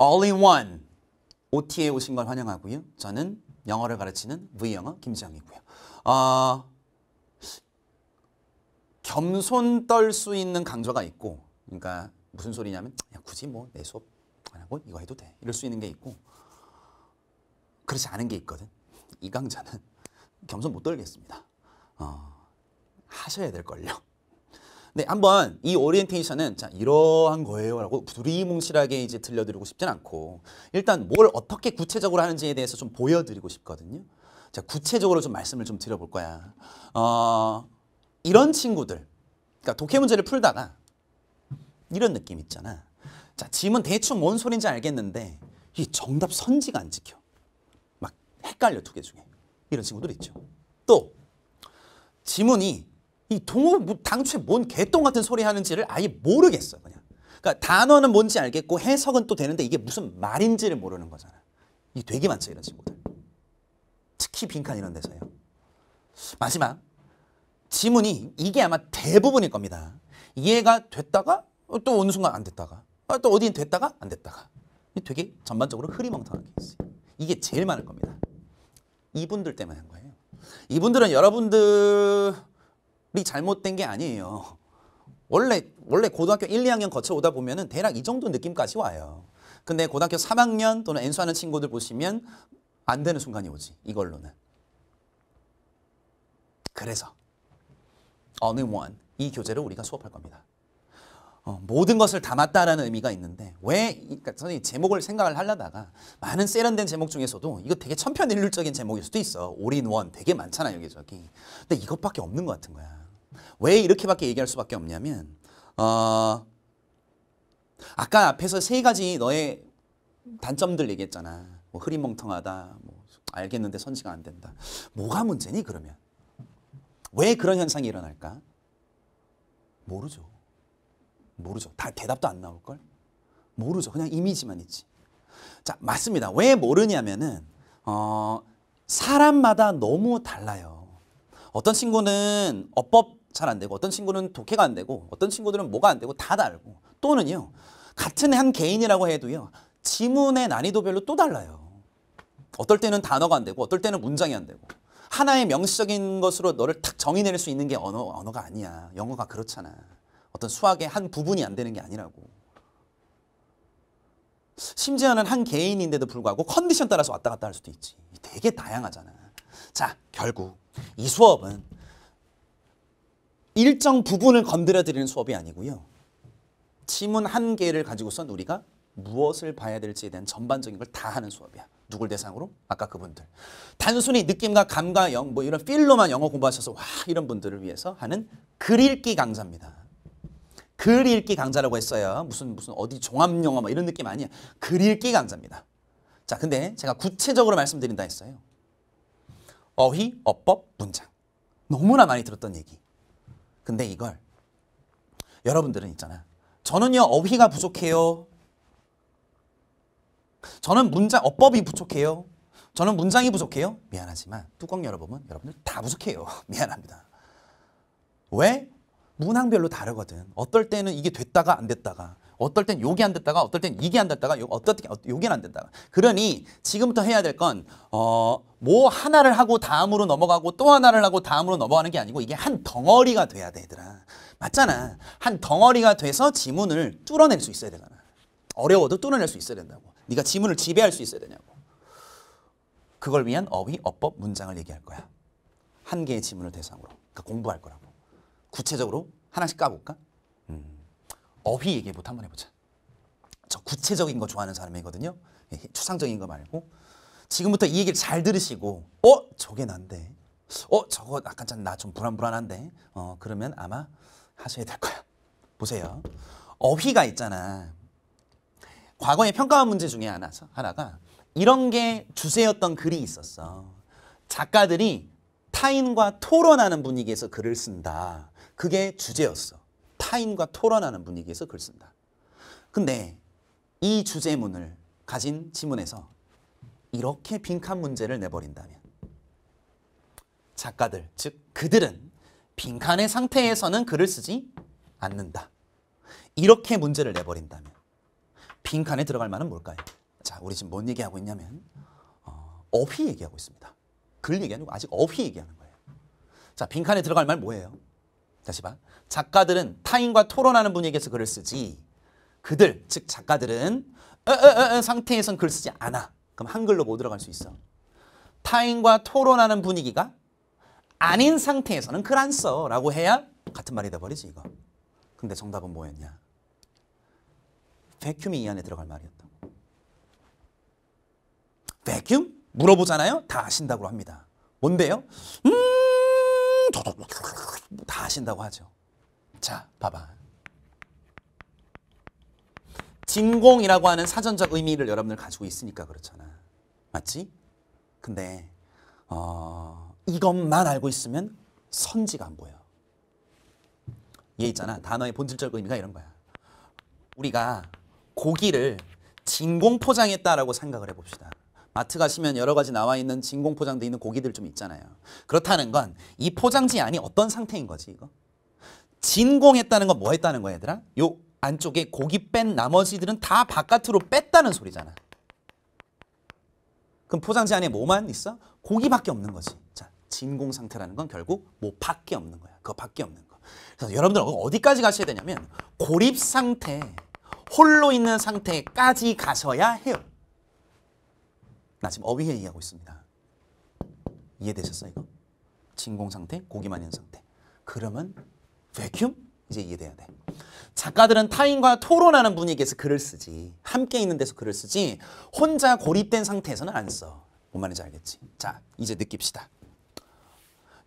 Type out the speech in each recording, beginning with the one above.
All in one. OT에 오신 걸 환영하고요. 저는 영어를 가르치는 V영어 김지영이고요. 어, 겸손 떨 수 있는 강좌가 있고 그러니까 무슨 소리냐면 야, 굳이 뭐 내 수업 안 하고 이거 해도 돼. 이럴 수 있는 게 있고 그렇지 않은 게 있거든. 이 강좌는 겸손 못 떨겠습니다. 어, 하셔야 될걸요. 네, 한번 이 오리엔테이션은 자, 이러한 거예요라고 두리뭉실하게 이제 들려드리고 싶진 않고 일단 뭘 어떻게 구체적으로 하는지에 대해서 좀 보여드리고 싶거든요. 자, 구체적으로 좀 말씀을 좀 드려볼 거야. 어, 이런 친구들, 그러니까 독해 문제를 풀다가 이런 느낌 있잖아. 자, 짐은 대충 뭔 소린지 알겠는데 이 정답 선지가 안 지켜. 막 헷갈려 두 개 중에. 이런 친구들 있죠. 또 지문이 이 동호 당초에 뭔 개똥 같은 소리 하는지를 아예 모르겠어 그냥. 그러니까 단어는 뭔지 알겠고 해석은 또 되는데 이게 무슨 말인지를 모르는 거잖아. 이 되게 많죠 이런 친구들. 특히 빈칸 이런 데서요. 마지막 지문이 이게 아마 대부분일 겁니다. 이해가 됐다가 어, 또 어느 순간 안 됐다가 어, 또어디 됐다가 안 됐다가 되게 전반적으로 흐리멍텅하게 있어요. 이게 제일 많을 겁니다. 이분들 때문에 한 거예요. 이분들은 여러분들 우리 잘못된 게 아니에요. 원래 원래 고등학교 1, 2학년 거쳐 오다 보면은 대략 이 정도 느낌까지 와요. 근데 고등학교 3학년 또는 엔수하는 친구들 보시면 안 되는 순간이 오지. 이걸로는. 그래서 어느 원이 교재를 우리가 수업할 겁니다. 어, 모든 것을 담았다라는 의미가 있는데 왜 그러니까 선생님 제목을 생각을 하려다가 많은 세련된 제목 중에서도 이거 되게 천편일률적인 제목일 수도 있어. 올인원 되게 많잖아 여기저기. 근데 이것밖에 없는 것 같은 거야. 왜 이렇게밖에 얘기할 수밖에 없냐면 어, 아까 앞에서 세 가지 너의 단점들 얘기했잖아. 뭐 흐리멍텅하다, 뭐 알겠는데 선지가 안 된다. 뭐가 문제니 그러면? 왜 그런 현상이 일어날까? 모르죠. 모르죠. 다 대답도 안 나올걸? 모르죠. 그냥 이미지만 있지. 자, 맞습니다. 왜 모르냐면은 어, 사람마다 너무 달라요. 어떤 친구는 어법 잘안 되고 어떤 친구는 독해가 안 되고 어떤 친구들은 뭐가 안 되고 다 다르고 또는요 같은 한 개인이라고 해도요 지문의 난이도별로 또 달라요 어떨 때는 단어가 안 되고 어떨 때는 문장이 안 되고 하나의 명시적인 것으로 너를 탁 정의낼 수 있는 게 언어, 언어가 아니야 영어가 그렇잖아 어떤 수학의 한 부분이 안 되는 게 아니라고 심지어는 한 개인인데도 불구하고 컨디션 따라서 왔다 갔다 할 수도 있지 되게 다양하잖아 자 결국 이 수업은 일정 부분을 건드려드리는 수업이 아니고요. 지문 한 개를 가지고선 우리가 무엇을 봐야 될지에 대한 전반적인 걸 다 하는 수업이야. 누굴 대상으로? 아까 그분들. 단순히 느낌과 감과 영, 뭐 이런 필로만 영어 공부하셔서 와 이런 분들을 위해서 하는 글읽기 강좌입니다. 글읽기 강좌라고 했어요. 무슨 무슨 어디 종합영어 막 뭐 이런 느낌 아니야. 글읽기 강좌입니다. 자, 근데 제가 구체적으로 말씀드린다 했어요. 어휘, 어법, 문장. 너무나 많이 들었던 얘기. 근데 이걸 여러분들은 있잖아요. 저는요 어휘가 부족해요. 저는 문장 어법이 부족해요. 저는 문장이 부족해요. 미안하지만 뚜껑 열어보면 여러분들 다 부족해요. 미안합니다. 왜? 문항별로 다르거든. 어떨 때는 이게 됐다가 안 됐다가 어떨 땐 요게 안 됐다가 어떨 땐 이게 안 됐다가 요, 어떻게 어, 요게 안 됐다가 그러니 지금부터 해야 될건어뭐 하나를 하고 다음으로 넘어가고 또 하나를 하고 다음으로 넘어가는 게 아니고 이게 한 덩어리가 돼야 돼얘들 맞잖아 한 덩어리가 돼서 지문을 뚫어낼 수 있어야 되잖아 어려워도 뚫어낼 수 있어야 된다고 네가 지문을 지배할 수 있어야 되냐고 그걸 위한 어휘, 어법, 문장을 얘기할 거야 한 개의 지문을 대상으로 그러니까 공부할 거라고 구체적으로 하나씩 까볼까? 어휘 얘기 못 한번 해보자. 저 구체적인 거 좋아하는 사람이거든요. 예, 추상적인 거 말고. 지금부터 이 얘기를 잘 들으시고 어? 저게 난데. 어? 저거 약간 나좀 불안불안한데. 어 그러면 아마 하셔야 될 거야. 보세요. 어휘가 있잖아. 과거의 평가원 문제 중에 하나, 하나가 이런 게 주제였던 글이 있었어. 작가들이 타인과 토론하는 분위기에서 글을 쓴다. 그게 주제였어. 타인과 토론하는 분위기에서 글 쓴다. 근데 이 주제문을 가진 지문에서 이렇게 빈칸 문제를 내버린다면 작가들, 즉 그들은 빈칸의 상태에서는 글을 쓰지 않는다. 이렇게 문제를 내버린다면 빈칸에 들어갈 만은 뭘까요? 자, 우리 지금 뭔 얘기하고 있냐면 어, 휘 얘기하고 있습니다. 글 얘기 아니고 아직 어휘 얘기하는 거예요. 자, 빈칸에 들어갈 말 뭐예요? 다시 봐. 작가들은 타인과 토론하는 분위기에서 글을 쓰지. 그들, 즉 작가들은 어, 어, 어, 상태에선 글 쓰지 않아. 그럼 한글로 못 뭐 들어갈 수 있어. 타인과 토론하는 분위기가 아닌 상태에서는 글 안 써라고 해야 같은 말이 돼버리지 이거. 근데 정답은 뭐였냐? 백큐미이 안에 들어갈 말이었다백 베큐? 물어보잖아요? 다 아신다고 합니다. 뭔데요? 음, 뭐, 다 하신다고 하죠. 자, 봐봐. 진공이라고 하는 사전적 의미를 여러분들 가지고 있으니까 그렇잖아. 맞지? 근데 어, 이것만 알고 있으면 선지가 안 보여. 얘 있잖아. 단어의 본질적 의미가 이런 거야. 우리가 고기를 진공 포장했다라고 생각을 해봅시다. 마트 가시면 여러 가지 나와 있는 진공 포장돼 있는 고기들 좀 있잖아요. 그렇다는 건 이 포장지 안이 어떤 상태인 거지 이거? 진공했다는 건 뭐 했다는 거야 얘들아? 요 안쪽에 고기 뺀 나머지들은 다 바깥으로 뺐다는 소리잖아. 그럼 포장지 안에 뭐만 있어? 고기밖에 없는 거지. 자, 진공 상태라는 건 결국 뭐밖에 없는 거야. 그거밖에 없는 거. 그래서 여러분들 어디까지 가셔야 되냐면 고립 상태, 홀로 있는 상태까지 가셔야 해요. 나 지금 어휘 에의하고 있습니다. 이해되셨어 이거? 진공 상태, 고기만 연 상태. 그러면 vacuum? 이제 이해돼야 돼. 작가들은 타인과 토론하는 분위기에서 글을 쓰지. 함께 있는 데서 글을 쓰지. 혼자 고립된 상태에서는 안 써. 뭔 말인지 알겠지? 자, 이제 느낍시다.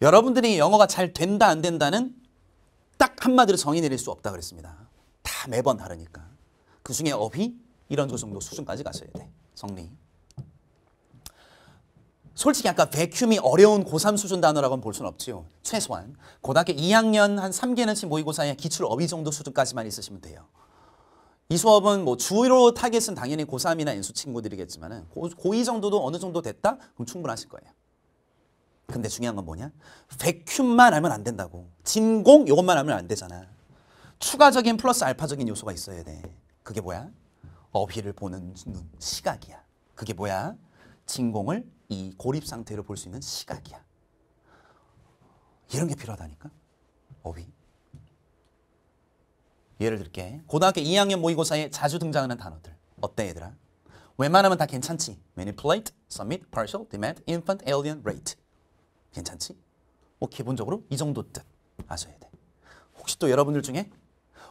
여러분들이 영어가 잘 된다 안 된다는 딱 한마디로 정의 내릴 수 없다 그랬습니다. 다 매번 다르니까. 그 중에 어휘, 이런 정도 수준까지 가셔야 돼. 정리. 솔직히 아까 베큐이 어려운 고3 수준 단어라고는 볼 수는 없죠 최소한 고등학교 2학년 한 3개년치 모의고사의 기출 어휘 정도 수준까지만 있으시면 돼요. 이 수업은 뭐 주로 타겟은 당연히 고3이나 인수 친구들이겠지만 고2 정도도 어느 정도 됐다? 그럼 충분하실 거예요. 근데 중요한 건 뭐냐? 베큐만 알면 안 된다고. 진공 이것만 알면 안 되잖아. 추가적인 플러스 알파적인 요소가 있어야 돼. 그게 뭐야? 어휘를 보는 시각이야. 그게 뭐야? 진공을 이 고립 상태를 볼수 있는 시각이야. 이런 게 필요하다니까. 어휘. 예를 들게 고등학교 2학년 모의고사에 자주 등장하는 단어들. 어때 얘들아? 웬만하면 다 괜찮지. manipulate, submit, partial, demand, infant, alien, rate. 괜찮지? 뭐 기본적으로 이 정도 뜻 아셔야 돼. 혹시 또 여러분들 중에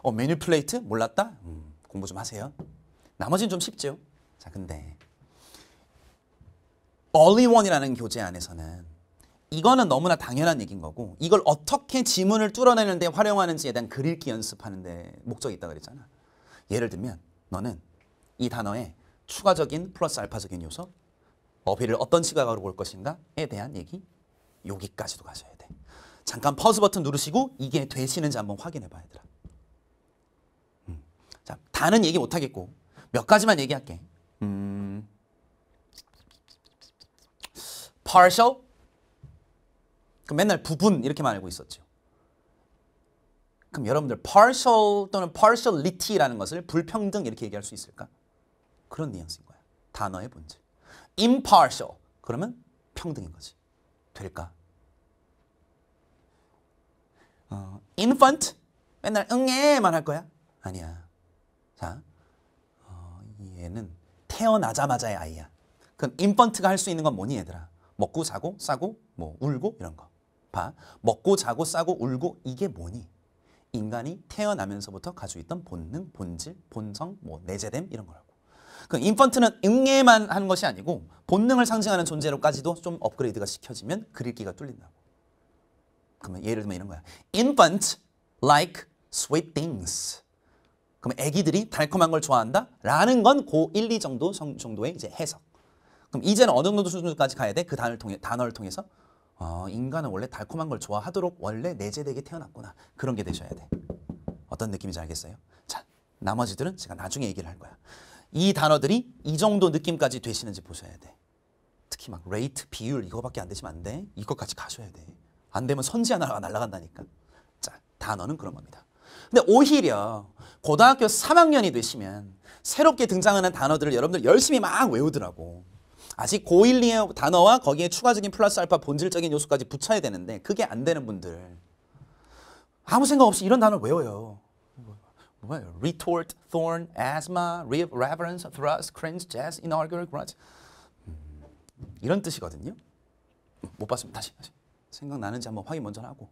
어, manipulate 몰랐다? 음, 공부 좀 하세요. 나머지는 좀 쉽죠. 자, 근데 얼리원이라는 교재 안에서는 이거는 너무나 당연한 얘기인 거고 이걸 어떻게 지문을 뚫어내는 데 활용하는지에 대한 글읽기 연습하는 데 목적이 있다고 그랬잖아. 예를 들면 너는 이 단어에 추가적인 플러스 알파적인 요소 어휘를 어떤 시각으로 볼 것인가에 대한 얘기 여기까지도 가셔야 돼. 잠깐 퍼즈 버튼 누르시고 이게 되시는지 한번 확인해 봐야 되라. 음. 자, 다는 얘기 못 하겠고 몇 가지만 얘기할게. 음. partial 그 맨날 부분 이렇게만 알고 있었죠. 그럼 여러분들 partial 또는 partiality라는 것을 불평등 이렇게 얘기할 수 있을까? 그런 뉘앙스인 거야. 단어의 본질. impartial 그러면 평등인 거지. 될까? 어, infant 맨날 응애만 할 거야? 아니야. 자, 어, 얘는 태어나자마자의 아이야. 그럼 인펀트가 할 수 있는 건 뭐니 얘들아? 먹고 자고 싸고 뭐 울고 이런 거. 봐. 먹고 자고 싸고 울고 이게 뭐니? 인간이 태어나면서부터 가지고 있던 본능, 본질, 본성, 뭐 내재됨 이런 거라고. 그 인펀트는 응애만 하는 것이 아니고 본능을 상징하는 존재로까지도 좀 업그레이드가 시켜지면 글읽기가 뚫린다고. 그러면 예를 들면 이런 거야. Infant like sweet things. 그럼 애기들이 달콤한 걸 좋아한다? 라는 건 고 1, 2 정도 정도의 이제 해석. 그럼 이제는 어느 정도 수준까지 가야 돼? 그 단어를 통해 단어를 통해서 어, 인간은 원래 달콤한 걸 좋아하도록 원래 내재되게 태어났구나. 그런 게 되셔야 돼. 어떤 느낌인지 알겠어요? 자, 나머지들은 제가 나중에 얘기를 할 거야. 이 단어들이 이 정도 느낌까지 되시는지 보셔야 돼. 특히 막 레이트, 비율 이거밖에 안 되시면 안 돼. 이것까지 가셔야 돼. 안 되면 선지 하나가 날아간다니까. 자, 단어는 그런 겁니다. 근데 오히려 고등학교 3학년이 되시면 새롭게 등장하는 단어들을 여러분들 열심히 막 외우더라고. 아직 고일리의 단어와 거기에 추가적인 플러스 알파 본질적인 요소까지 붙여야 되는데 그게 안 되는 분들 아무 생각 없이 이런 단어를 외워요. 뭐야? retort, thorn, asthma, rib, reverence, thrust, cringe, jazz, inaugural, grudge 음, 이런 뜻이거든요. 못 봤으면 다시, 다시. 생각나는지 한번 확인 먼저 하고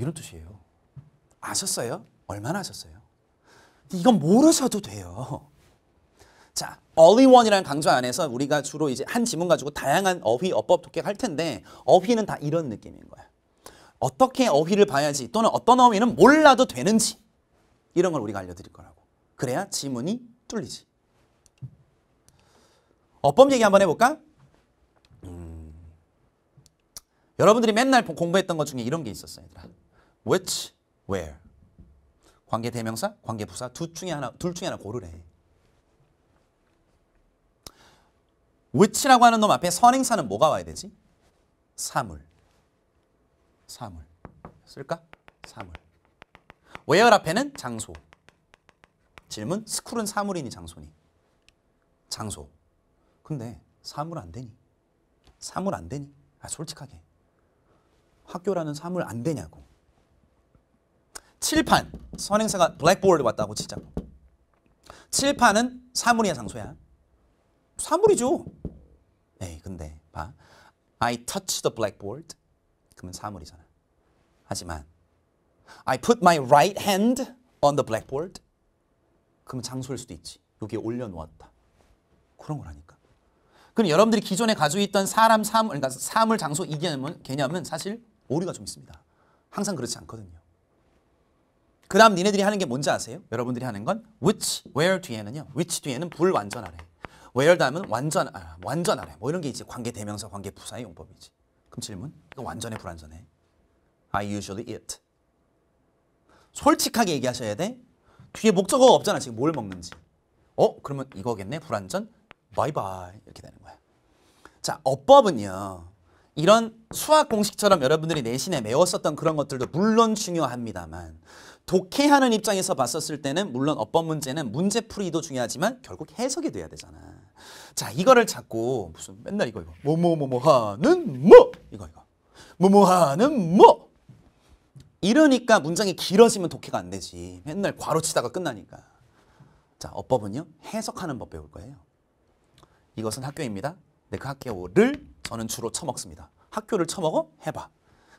이런 뜻이에요. 아셨어요? 얼마나 아셨어요? 이건 모르셔도 돼요. 자, 얼리원이라는 강좌 안에서 우리가 주로 이제 한 지문 가지고 다양한 어휘, 어법 독해할 텐데 어휘는 다 이런 느낌인 거야. 어떻게 어휘를 봐야지 또는 어떤 어휘는 몰라도 되는지 이런 걸 우리가 알려드릴 거라고. 그래야 지문이 뚫리지. 어법 얘기 한번 해볼까? 음. 여러분들이 맨날 공부했던 것 중에 이런 게 있었어요. 얘들아. which, where. 관계 대명사, 관계 부사 둘 중에 하나, 둘 중에 하나 고르래. which라고 하는 놈 앞에 선행사는 뭐가 와야 되지? 사물. 사물. 쓸까? 사물. where 앞에는 장소. 질문, 스쿨은 사물이니 장소니? 장소. 근데 사물 안 되니? 사물 안 되니? 아, 솔직하게. 학교라는 사물 안 되냐고. 칠판, 선행사가 블랙보드 왔다고 치자고. 칠판은 사물이야, 장소야. 사물이죠. 에이 근데 봐. I touch the blackboard. 그러면 사물이잖아. 하지만 I put my right hand on the blackboard. 그러면 장소일 수도 있지. 여기에 올려놓았다. 그런 거라니까. 그럼 여러분들이 기존에 가지고 있던 사람, 사물, 그러니까 사물, 장소, 이 개념은, 개념은 사실 오류가 좀 있습니다. 항상 그렇지 않거든요. 그 다음 니네들이 하는 게 뭔지 아세요? 여러분들이 하는 건 which, where 뒤에는요. which 뒤에는 불완전하래. 외열담은 완전 아, 완전 아래 뭐 이런 게 있지 관계 대명사 관계 부사의 용법이지 그럼 질문 이거 완전해 불완전해 I usually eat 솔직하게 얘기하셔야 돼 뒤에 목적어 없잖아 지금 뭘 먹는지 어 그러면 이거겠네 불완전 바이바이 이렇게 되는 거야 자 어법은요 이런 수학 공식처럼 여러분들이 내신에 메웠었던 그런 것들도 물론 중요합니다만 독해하는 입장에서 봤었을 때는 물론 어법 문제는 문제풀이도 중요하지만 결국 해석이 돼야 되잖아. 자 이거를 자꾸 무슨 맨날 이거 이거 뭐뭐뭐 뭐 하는 뭐 이거 이거 뭐 뭐 하는 뭐 이러니까 문장이 길어지면 독해가 안 되지. 맨날 괄호 치다가 끝나니까. 자 어법은요 해석하는 법 배울 거예요. 이것은 학교입니다. 근그 학교를 저는 주로 처먹습니다. 학교를 처먹어 해봐.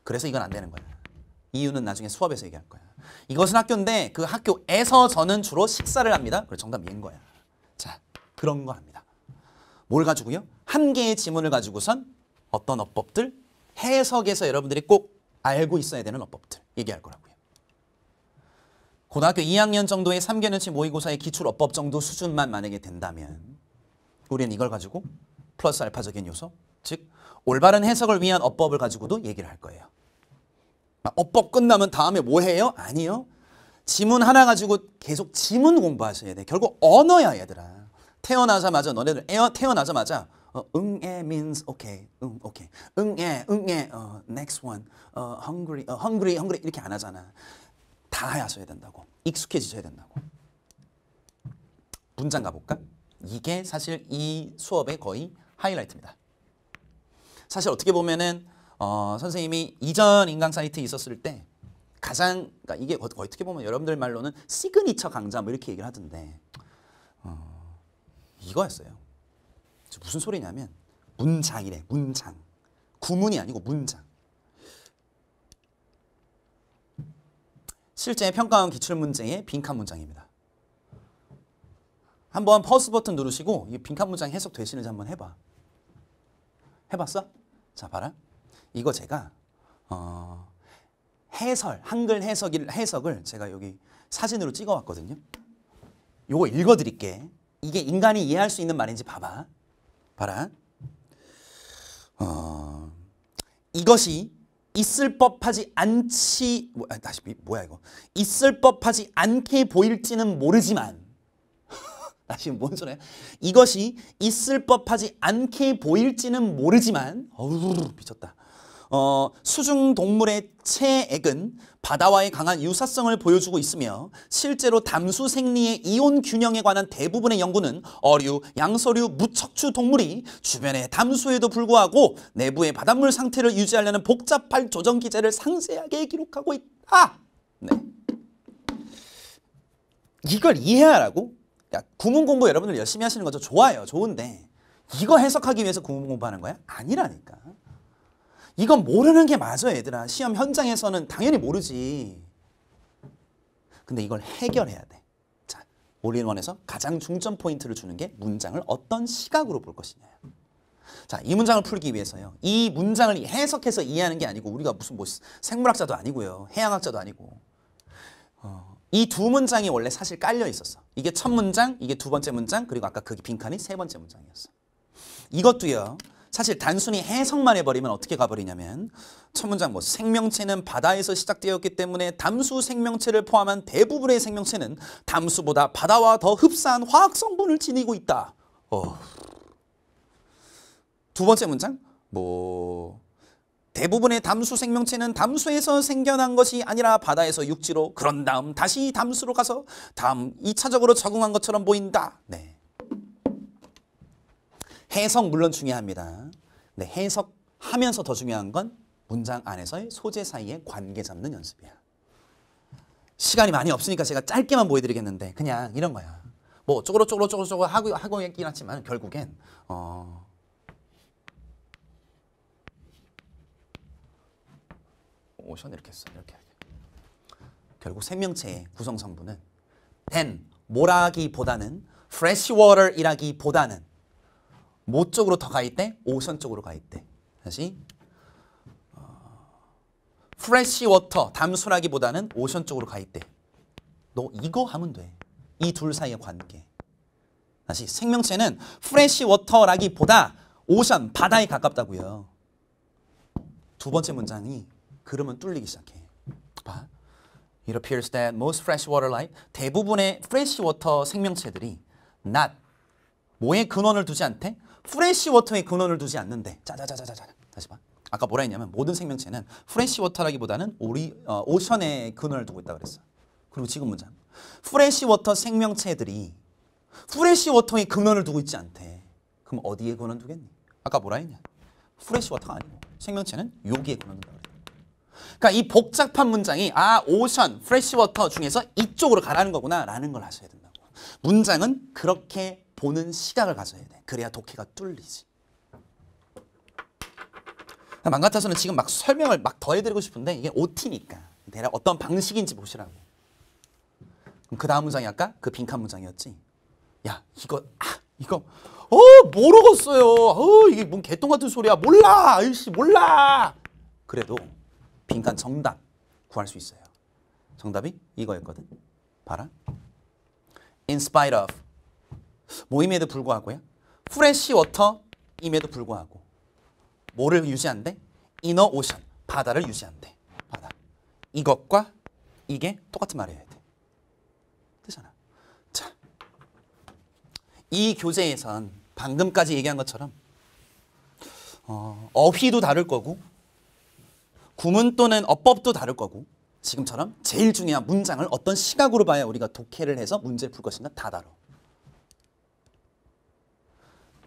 그래서 이건 안 되는 거야. 이유는 나중에 수업에서 얘기할 거야. 이것은 학교인데 그 학교에서 저는 주로 식사를 합니다. 그래 정답 얘인 거야. 자, 그런 거 합니다. 뭘 가지고요? 한 개의 지문을 가지고선 어떤 어법들? 해석에서 여러분들이 꼭 알고 있어야 되는 어법들 얘기할 거라고요. 고등학교 2학년 정도의 3개년치 모의고사의 기출 어법 정도 수준만 만약에 된다면 우리는 이걸 가지고 플러스 알파적인 요소, 즉 올바른 해석을 위한 어법을 가지고도 얘기를 할 거예요. 어법 끝나면 다음에 뭐 해요? 아니요. 지문 하나 가지고 계속 지문 공부하셔야 돼. 결국 언어야 얘들아. 태어나자마자 너네들 에어 태어나자마자 어, 응애 means okay, 응, okay. 응애, 응애, 어, next one, 어, hungry, 어, hungry, hungry 이렇게 안 하잖아. 다 하셔야 된다고. 익숙해지셔야 된다고. 문장 가볼까? 이게 사실 이 수업의 거의 하이라이트입니다. 사실 어떻게 보면은 어, 선생님이 이전 인강 사이트에 있었을 때 가장 그러니까 이게 어, 어떻게 보면 여러분들 말로는 시그니처 강좌 뭐 이렇게 얘기를 하던데 어, 이거였어요. 무슨 소리냐면 문장이래 문장 구문이 아니고 문장 실제 평가원 기출문제의 빈칸 문장입니다. 한번 퍼스 버튼 누르시고 이 빈칸 문장 해석 되시는지 한번 해봐. 해봤어? 자 봐라. 이거 제가 어, 해설, 한글 해석을, 해석을 제가 여기 사진으로 찍어왔거든요. 요거 읽어드릴게. 이게 인간이 이해할 수 있는 말인지 봐봐. 봐라. 어, 이것이 있을 법하지 않지 뭐, 아, 다시 뭐야 이거 있을 법하지 않게 보일지는 모르지만 다시 뭔 소리야? 이것이 있을 법하지 않게 보일지는 모르지만 어우 미쳤다. 어, 수중 동물의 체액은 바다와의 강한 유사성을 보여주고 있으며 실제로 담수 생리의 이온 균형에 관한 대부분의 연구는 어류, 양서류, 무척추 동물이 주변의 담수에도 불구하고 내부의 바닷물 상태를 유지하려는 복잡한 조정 기제를 상세하게 기록하고 있다. 네. 이걸 이해하라고? 야, 구문 공부 여러분들 열심히 하시는 거죠. 좋아요. 좋은데 이거 해석하기 위해서 구문 공부하는 거야? 아니라니까. 이건 모르는 게 맞아 얘들아. 시험 현장에서는 당연히 모르지. 근데 이걸 해결해야 돼. 자, 올인원에서 가장 중점 포인트를 주는 게 문장을 어떤 시각으로 볼것이냐 자, 이 문장을 풀기 위해서요. 이 문장을 해석해서 이해하는 게 아니고 우리가 무슨 뭐 생물학자도 아니고요. 해양학자도 아니고. 어, 이두 문장이 원래 사실 깔려 있었어. 이게 첫 문장, 이게 두 번째 문장, 그리고 아까 그 빈칸이 세 번째 문장이었어. 이것도요. 사실 단순히 해석만 해버리면 어떻게 가버리냐면 첫 문장 뭐 생명체는 바다에서 시작되었기 때문에 담수 생명체를 포함한 대부분의 생명체는 담수보다 바다와 더 흡사한 화학 성분을 지니고 있다. 어. 두 번째 문장 뭐 대부분의 담수 생명체는 담수에서 생겨난 것이 아니라 바다에서 육지로 그런 다음 다시 담수로 가서 다음 2차적으로 적응한 것처럼 보인다. 네. 해석 물론 중요합니다. 근데 해석하면서 더 중요한 건 문장 안에서의 소재 사이의 관계 잡는 연습이야. 시간이 많이 없으니까 제가 짧게만 보여드리겠는데 그냥 이런 거야. 뭐 쪼그러 쪼그러 쪼그러 쪼그러 하고, 하고 있긴 하지만 결국엔 어... 오션 이렇게 했 이렇게, 결국 생명체의 구성 성분은 된, 모라기보다는 fresh water이라기보다는 뭐 쪽으로 더가 있대? 오션 쪽으로 가 있대. 다시 프레시 어, 워터 담수라기보다는 오션 쪽으로 가 있대. 너 이거 하면 돼. 이 둘 사이의 관계. 다시 생명체는 프레시 워터라기보다 오션 바다에 가깝다고요. 두 번째 문장이 그러면 뚫리기 시작해. 봐. It appears that most freshwater life, 대부분의 프레시워터 생명체들이 not, 뭐에 근원을 두지 않대? 프레시 워터의 근원을 두지 않는데 자자자자자자 다시 봐. 아까 뭐라 했냐면 모든 생명체는 프레시 워터라기보다는 오리, 어, 오션에 근원을 두고 있다 그랬어. 그리고 지금 문장. 프레시 워터 생명체들이 프레시 워터에 근원을 두고 있지 않대. 그럼 어디에 근원 두겠니? 아까 뭐라 했냐? 프레시 워터가 아니고 생명체는 여기에 근원 둔다 그랬 그러니까 이 복잡한 문장이 아 오션, 프레시 워터 중에서 이쪽으로 가라는 거구나라는 걸 아셔야 된다. 문장은 그렇게 보는 시각을 가져야 돼. 그래야 독해가 뚫리지. 망가타서는 지금 막 설명을 막 더해드리고 싶은데 이게 OT니까 대략 어떤 방식인지 보시라고. 그 다음 문장이 아까 그 빈칸 문장이었지. 야 이거 아 이거 어 모르겠어요. 어 이게 뭔 개똥 같은 소리야. 몰라. 아이씨 몰라. 그래도 빈칸 정답 구할 수 있어요. 정답이 이거였거든. 봐라. in spite of 모임에도 불구하고요. 프레시 워터임에도 불구하고 뭐를 유지한대? 이너 오션 바다를 유지한대. 바다. 이것과 이게 똑같은 말이어야 돼. 뜨잖아. 자, 이 교재에선 방금까지 얘기한 것처럼 어, 어휘도 다를 거고 구문 또는 어법도 다를 거고 지금처럼 제일 중요한 문장을 어떤 시각으로 봐야 우리가 독해를 해서 문제를 풀 것인가 다다로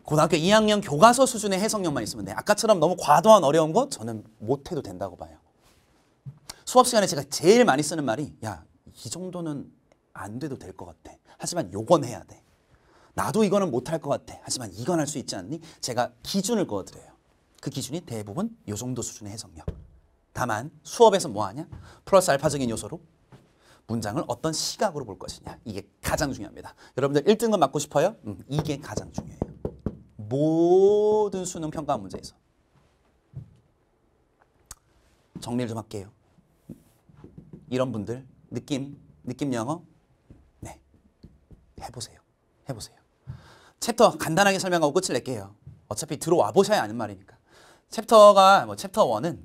고등학교 2학년 교과서 수준의 해석력만 있으면 돼. 아까처럼 너무 과도한 어려운 거 저는 못해도 된다고 봐요. 수업 시간에 제가 제일 많이 쓰는 말이 야, 이 정도는 안 돼도 될 것 같아. 하지만 요건 해야 돼. 나도 이거는 못할 것 같아. 하지만 이건 할 수 있지 않니? 제가 기준을 그어드려요. 그 기준이 대부분 요 정도 수준의 해석력. 다만 수업에서 뭐하냐? 플러스 알파적인 요소로 문장을 어떤 시각으로 볼 것이냐. 이게 가장 중요합니다. 여러분들 1등급 맞고 싶어요? 음, 이게 가장 중요해요. 모든 수능 평가 문제에서. 정리를 좀 할게요. 이런 분들 느낌, 느낌 영어 네 해보세요. 해보세요. 챕터 간단하게 설명하고 끝을 낼게요. 어차피 들어와 보셔야 아는 말이니까. 챕터가 뭐 챕터 1은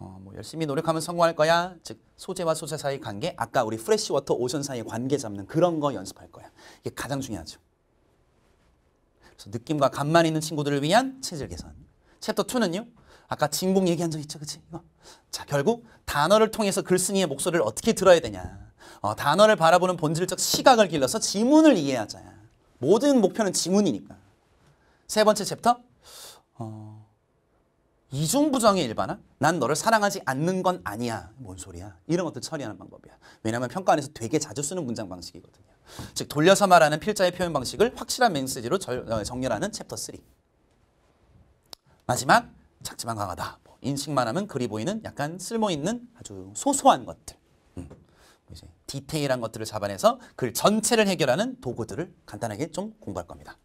어, 열심히 노력하면 성공할 거야. 즉 소재와 소재 사이 관계, 아까 우리 프레시 워터 오션 사이의 관계 잡는 그런 거 연습할 거야. 이게 가장 중요하죠. 그래서 느낌과 감만 있는 친구들을 위한 체질 개선. 챕터 2는요. 아까 진공 얘기한 적 있죠, 그치? 이거. 자, 결국 단어를 통해서 글쓴이의 목소리를 어떻게 들어야 되냐. 어, 단어를 바라보는 본질적 시각을 길러서 지문을 이해하자. 모든 목표는 지문이니까. 세 번째 챕터. 어... 이중부정의 일반화? 난 너를 사랑하지 않는 건 아니야. 뭔 소리야. 이런 것들 처리하는 방법이야. 왜냐하면 평가 안에서 되게 자주 쓰는 문장 방식이거든요. 즉 돌려서 말하는 필자의 표현 방식을 확실한 메시지로 어, 정렬하는 챕터 3. 마지막 작지만 강하다. 뭐 인식만 하면 그리 보이는 약간 쓸모있는 아주 소소한 것들. 음. 뭐 이제 디테일한 것들을 잡아내서 그 전체를 해결하는 도구들을 간단하게 좀 공부할 겁니다.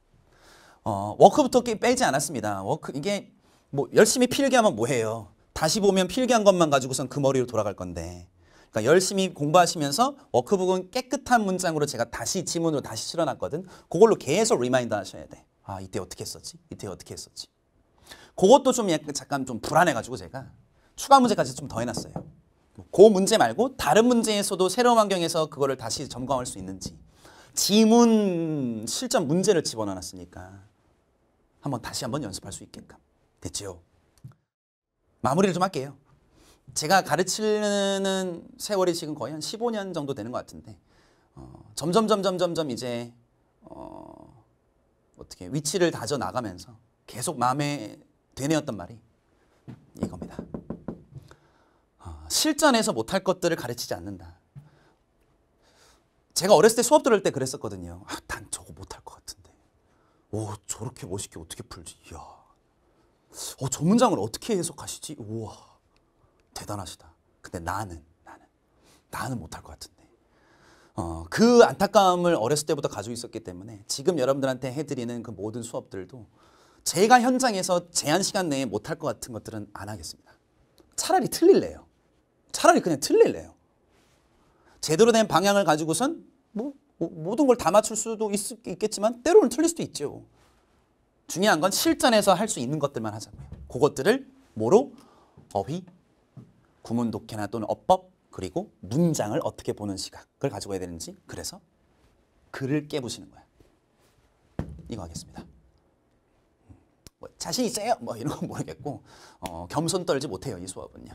어, 워크부터 빼지 않았습니다. 워크 이게 뭐 열심히 필기하면 뭐해요? 다시 보면 필기한 것만 가지고선 그 머리로 돌아갈 건데 그러니까 열심히 공부하시면서 워크북은 깨끗한 문장으로 제가 다시 지문으로 다시 실어놨거든 그걸로 계속 리마인드 하셔야 돼아 이때 어떻게 했었지? 이때 어떻게 했었지? 그것도 좀 약간 잠깐 좀 불안해가지고 제가 추가 문제까지 좀 더해놨어요 그 문제 말고 다른 문제에서도 새로운 환경에서 그거를 다시 점검할 수 있는지 지문 실전 문제를 집어넣어놨으니까 한번 다시 한번 연습할 수 있게끔 됐죠 마무리를 좀 할게요. 제가 가르치는 세월이 지금 거의 한 15년 정도 되는 것 같은데 어, 점점 점점 점점 이제 어, 어떻게 위치를 다져 나가면서 계속 마음에 되뇌었던 말이 이겁니다. 어, 실전에서 못할 것들을 가르치지 않는다. 제가 어렸을 때 수업 들을 때 그랬었거든요. 아, 난 저거 못할 것 같은데. 오, 저렇게 멋있게 어떻게 풀지? 이야. 어, 저 문장을 어떻게 해석하시지? 우와 대단하시다. 근데 나는 나는 나는 못할 것 같은데. 어, 그 안타까움을 어렸을 때부터 가지고 있었기 때문에 지금 여러분들한테 해드리는 그 모든 수업들도 제가 현장에서 제한 시간 내에 못할 것 같은 것들은 안 하겠습니다. 차라리 틀릴래요. 차라리 그냥 틀릴래요. 제대로 된 방향을 가지고선 뭐, 뭐 모든 걸 다 맞출 수도 있, 겠지만 때로는 틀릴 수도 있죠. 중요한 건 실전에서 할 수 있는 것들만 하자고요. 그것들을 뭐로? 어휘, 구문 독해나 또는 어법, 그리고 문장을 어떻게 보는 시각을 가지고 해야 되는지 그래서 글을 깨보시는 거야. 이거 하겠습니다. 음, 뭐, 자신 있어요? 뭐 이런 건 모르겠고 어, 겸손 떨지 못해요. 이 수업은요.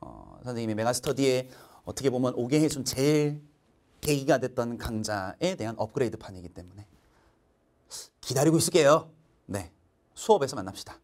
어, 선생님이 메가스터디에 어떻게 보면 오게 해준 제일 계기가 됐던 강좌에 대한 업그레이드판이기 때문에 기다리고 있을게요. 네. 수업에서 만납시다.